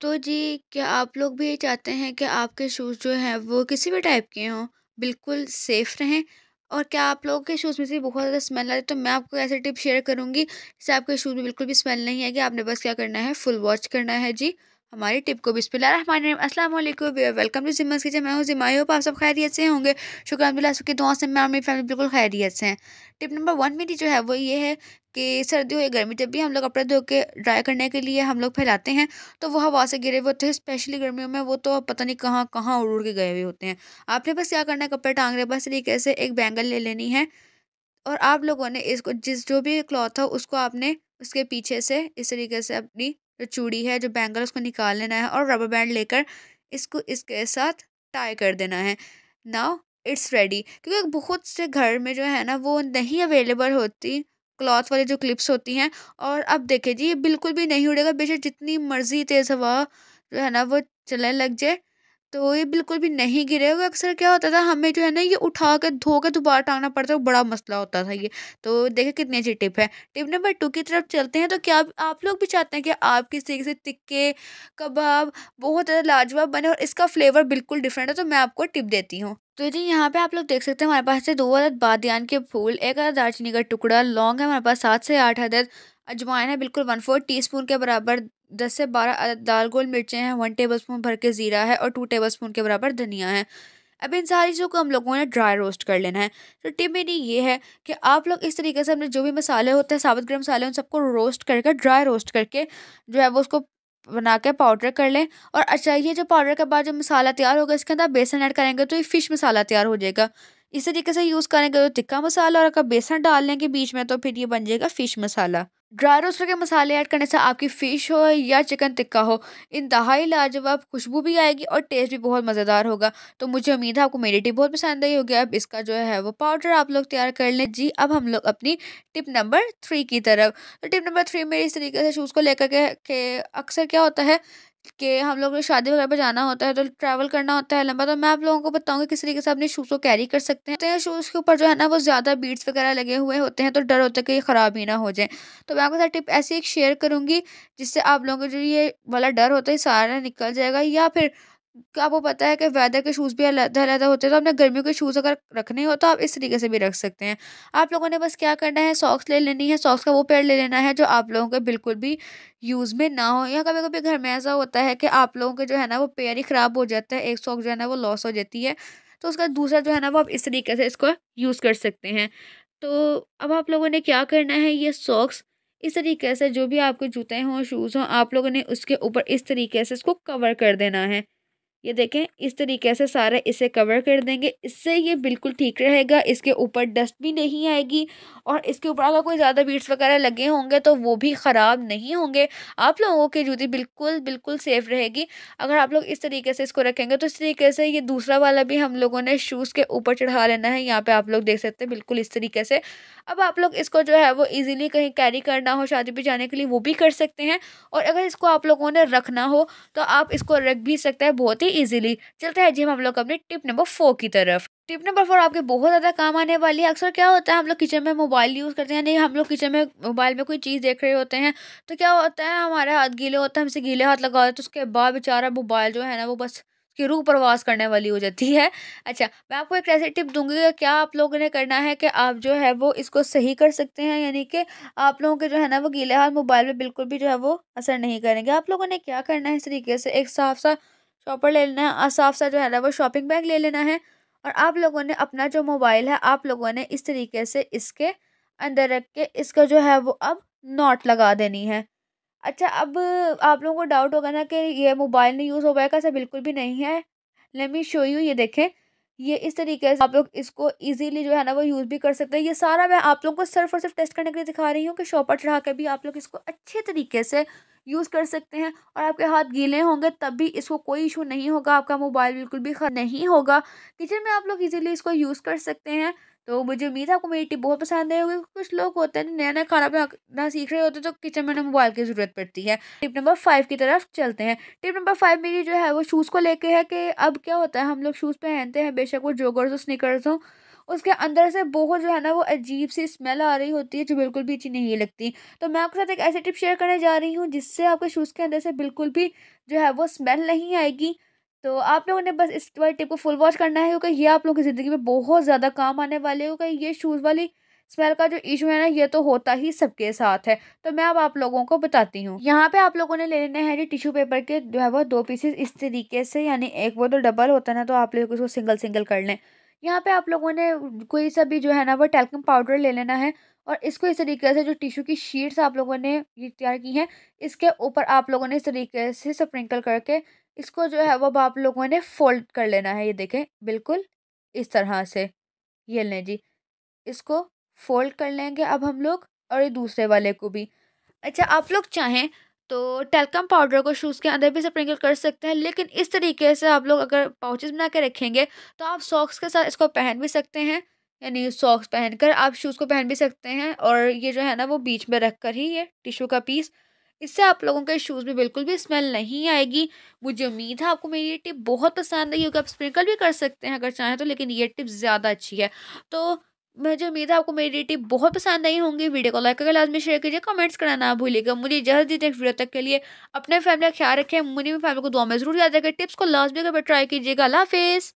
तो जी, क्या आप लोग भी ये चाहते हैं कि आपके शूज़ जो हैं वो किसी भी टाइप के हों, बिल्कुल सेफ़ रहें? और क्या आप लोगों के शूज़ में से बहुत ज़्यादा स्मेल आ रही है तो मैं आपको ऐसे टिप शेयर करूँगी जिससे आपके शूज़ में बिल्कुल भी स्मेल नहीं आएगी। आपने बस क्या करना है फुल वॉश करना है जी। हमारी टिप को बिस्मिल्लाम अस्सलाम वेलकम टू जिम्मस किचन मैं हूँ आप सब खैरियत से होंगे शुक्र अलहमदिल्ला की दुआ से मैं और मेरी फैमिली बिल्कुल खैरियत से हैं टिप नंबर वन मेरी जो है वो ये है कि सर्दी हो या गर्मी जब भी हम लोग कपड़े धो के ड्राई करने के लिए हम लोग फैलाते हैं तो वो हवा से गिरे हुए होते हैं स्पेशली गर्मियों में वो तो पता नहीं कहाँ कहाँ उड़ उड़ के गए हुए होते हैं आपने बस क्या करना है कपड़े टांग रहे बस तरीके से एक बैंगल ले लेनी है और आप लोगों ने इसको जिस जो भी क्लॉथ हो उसको आपने उसके पीछे से इस तरीके से अपनी जो चूड़ी है जो बैंगल उसको निकाल लेना है और रबर बैंड लेकर इसको इसके साथ टाई कर देना है नाउ इट्स रेडी क्योंकि बहुत से घर में जो है ना वो नहीं अवेलेबल होती क्लॉथ वाली जो क्लिप्स होती हैं और अब देखिए जी ये बिल्कुल भी नहीं उड़ेगा बेशक जितनी मर्ज़ी तेज़ हवा जो है ना वो चलने लग जाए तो ये बिल्कुल भी नहीं गिरे हुए अक्सर क्या होता था हमें जो है ना ये उठा के धो के दोबारा टांगना पड़ता है बड़ा मसला होता था ये तो देखें कितनी अच्छी टिप है टिप नंबर टू की तरफ चलते हैं तो क्या आप लोग भी चाहते हैं कि किस तरीके से टिक्के कबाब बहुत ज़्यादा लाजवाब बने और इसका फ्लेवर बिल्कुल डिफरेंट है तो मैं आपको टिप देती हूँ तो जी यहाँ पे आप लोग देख सकते हैं हमारे पास से दो अदद बादियान के फूल एक अदद दालचीनी का टुकड़ा लौंग है हमारे पास सात से आठ अदद अजवाइन है बिल्कुल वन फोर टी स्पून के बराबर दस से बारह दाल गोल मिर्चें हैं वन टेबल स्पून भर के ज़ीरा है और टू टेबल स्पून के बराबर धनिया है अब इन सारी चीज़ों को हम लोगों ने ड्राई रोस्ट कर लेना है तो टिप मेरी ये है कि आप लोग इस तरीके से अपने जो भी मसाले होते हैं साबुत गर्म मसाले उन सबको रोस्ट करके ड्राई रोस्ट करके जो है वो उसको बना के पाउडर कर लें और अच्छा ये जो पाउडर के बाद जो मसाला तैयार होगा इसके अंदर बेसन ऐड करेंगे तो ये फ़िश मसाला तैयार हो जाएगा इस तरीके से यूज़ करेंगे तो तिक्का मसाला और अगर बेसन डाल लेंगे बीच में तो फिर ये बन जाएगा फ़िश मसाला ड्राई रोस्टर के मसाले ऐड करने से आपकी फ़िश हो या चिकन टिक्का हो इंतहाई लाजवाब खुशबू भी आएगी और टेस्ट भी बहुत मज़ेदार होगा तो मुझे उम्मीद है आपको मेरी टिप बहुत पसंद आई होगी अब इसका जो है वो पाउडर आप लोग तैयार कर लें जी अब हम लोग अपनी टिप नंबर थ्री की तरफ तो टिप नंबर थ्री मेरी इस तरीके से शूज़ को लेकर के, के अक्सर क्या होता है के हम लोग शादी वगैरह पर जाना होता है तो ट्रैवल करना होता है लंबा तो मैं आप लोगों को बताऊंगी किस तरीके से अपने शूज़ को कैरी कर सकते हैं तो शूज़ के ऊपर जो है ना वो ज़्यादा बीट्स वगैरह लगे हुए होते हैं तो डर होता है कि ये ख़राब ही ना हो जाए तो मैं आपके साथ टिप ऐसी एक शेयर करूँगी जिससे आप लोगों को जो ये वाला डर होता है सारा निकल जाएगा या फिर आपको पता है कि वेदर के शूज़ भी अलहदा अलहदा होते हैं तो आपने गर्मियों के शूज़ अगर रखने हो तो आप इस तरीके से भी रख सकते हैं आप लोगों ने बस क्या करना है सॉक्स ले लेनी है सॉक्स का वो पेड़ ले लेना है जो आप लोगों के बिल्कुल भी यूज़ में ना हो या कभी कभी घर में ऐसा होता है कि आप लोगों के जो है ना वो पेयर ही ख़राब हो जाता है एक सॉक्स जो है ना वो लॉस हो जाती है तो उसका दूसरा जो है ना वो आप इस तरीके से इसको यूज़ कर सकते हैं तो अब आप लोगों ने क्या करना है ये सॉक्स इस तरीके से जो भी आपके जूते हों शूज़ हों आप लोगों ने उसके ऊपर इस तरीके से इसको कवर कर देना है ये देखें इस तरीके से सारे इसे कवर कर देंगे इससे ये बिल्कुल ठीक रहेगा इसके ऊपर डस्ट भी नहीं आएगी और इसके ऊपर अगर कोई ज़्यादा बीट्स वगैरह लगे होंगे तो वो भी ख़राब नहीं होंगे आप लोगों की जूती बिल्कुल बिल्कुल सेफ़ रहेगी अगर आप लोग इस तरीके से इसको रखेंगे तो इस तरीके से ये दूसरा वाला भी हम लोगों ने शूज़ के ऊपर चढ़ा लेना है यहाँ पर आप लोग देख सकते हैं बिल्कुल इस तरीके से अब आप लोग इसको जो है वो ईज़िली कहीं कैरी करना हो शादी पर जाने के लिए वो भी कर सकते हैं और अगर इसको आप लोगों ने रखना हो तो आप इसको रख भी सकते हैं बहुत ही ही इजीली चलते है जी हम लोग अपने टिप नंबर फोर की तरफ टिप नंबर फोर आपके बहुत ज़्यादा काम आने वाली है अक्सर क्या होता है हम लोग किचन में मोबाइल यूज़ करते हैं नहीं हम लोग किचन में मोबाइल में कोई चीज़ देख रहे होते हैं तो क्या होता है हमारे हाथ गीले होता है हमसे गीले हाथ लगा होते तो उसके बाद बेचारा मोबाइल जो है ना वो बस की रूह प्रवास करने वाली हो जाती है अच्छा मैं आपको एक ऐसी टिप दूंगी क्या आप लोगों ने करना है कि आप जो है वो इसको सही कर सकते हैं यानी कि आप लोगों के जो है ना वो गीले हाथ मोबाइल में बिल्कुल भी जो है वो असर नहीं करेंगे आप लोगों ने क्या करना है इस तरीके से एक साफ सा शॉपर ले लेना है और साफ सा जो है ना वो शॉपिंग बैग ले लेना है और आप लोगों ने अपना जो मोबाइल है आप लोगों ने इस तरीके से इसके अंदर रख के इसका जो है वो अब नॉट लगा देनी है अच्छा अब आप लोगों को डाउट होगा ना कि ये मोबाइल नहीं यूज़ हो पाएगा ऐसा बिल्कुल भी नहीं है लेट मी शो यू ये देखें ये इस तरीके से आप लोग इसको इजीली जो है ना वो यूज़ भी कर सकते हैं ये सारा मैं आप लोगों को सिर्फ और सिर्फ टेस्ट करने के लिए दिखा रही हूँ कि शॉपर चढ़ा कर भी आप लोग इसको अच्छे तरीके से यूज़ कर सकते हैं और आपके हाथ गीले होंगे तब भी इसको कोई इशू नहीं होगा आपका मोबाइल बिल्कुल भी खराब नहीं होगा किचन में आप लोग ईजिली इसको यूज़ कर सकते हैं तो मुझे उम्मीद है आपको मेरी टिप बहुत पसंद आई होगी कुछ लोग होते हैं नया नया खाना बनाना सीख रहे होते हैं तो किचन में मोबाइल की ज़रूरत पड़ती है टिप नंबर फाइव की तरफ चलते हैं टिप नंबर फाइव मेरी जो है वो शूज़ को लेके है कि अब क्या होता है हम लोग शूज़ पहनते हैं बेशक वो जोगर्स हो स्निकर्स हो उसके अंदर से बहुत जो है ना वो अजीब सी स्मेल आ रही होती है जो बिल्कुल भी अच्छी नहीं लगती तो मैं आपके साथ एक ऐसी टिप शेयर करने जा रही हूँ जिससे आपके शूज़ के अंदर से बिल्कुल भी जो है वो स्मेल नहीं आएगी तो आप लोगों ने बस इस वाली टिप को फुल वॉश करना है क्योंकि ये आप लोगों की ज़िंदगी में बहुत ज़्यादा काम आने वाले है क्योंकि ये शूज़ वाली स्मेल का जो इशू है ना ये तो होता ही सबके साथ है तो मैं अब आप लोगों को बताती हूँ यहाँ पे आप लोगों ने ले लेना है जी टिश्यू पेपर के जो है वो दो पीसेस इस तरीके से यानी एक वो तो डबल होता है ना तो आप लोग उसको सिंगल सिंगल कर लें यहाँ पे आप लोगों ने कोई सा भी जो है ना वो टैल्कम पाउडर ले लेना है और इसको इस तरीके से जो टिशू की शीट्स आप लोगों ने ये तैयार की हैं इसके ऊपर आप लोगों ने इस तरीके से स्प्रिंकल करके इसको जो है अब आप लोगों ने फोल्ड कर लेना है ये देखें बिल्कुल इस तरह से ये लें जी इसको फोल्ड कर लेंगे अब हम लोग और ये दूसरे वाले को भी अच्छा आप लोग चाहें तो टेलकम पाउडर को शूज़ के अंदर भी स्प्रिंकल कर सकते हैं लेकिन इस तरीके से आप लोग अगर पाउचेस बना के रखेंगे तो आप सॉक्स के साथ इसको पहन भी सकते हैं यानी सॉक्स पहनकर आप शूज़ को पहन भी सकते हैं और ये जो है ना वो बीच में रख कर ही ये टिशू का पीस इससे आप लोगों के शूज़ में बिल्कुल भी स्मेल नहीं आएगी मुझे उम्मीद है आपको मेरी ये टिप बहुत पसंद आई होगी आप स्प्रिंकल भी कर सकते हैं अगर चाहें तो लेकिन ये टिप ज़्यादा अच्छी है तो मुझे उम्मीद है आपको मेरी टिप बहुत पसंद आई होंगी वीडियो को लाइक करके लाजमी शेयर कीजिए कमेंट्स करना ना भूलिएगा मुझे जल्द ही नेक्स्ट वीडियो तक के लिए अपने फैमिली का ख्याल रखें मुझे भी फैमिली को दुआ में जरूर याद रखें टिप्स को लाजमी कर ट्राई कीजिएगा हाफिज़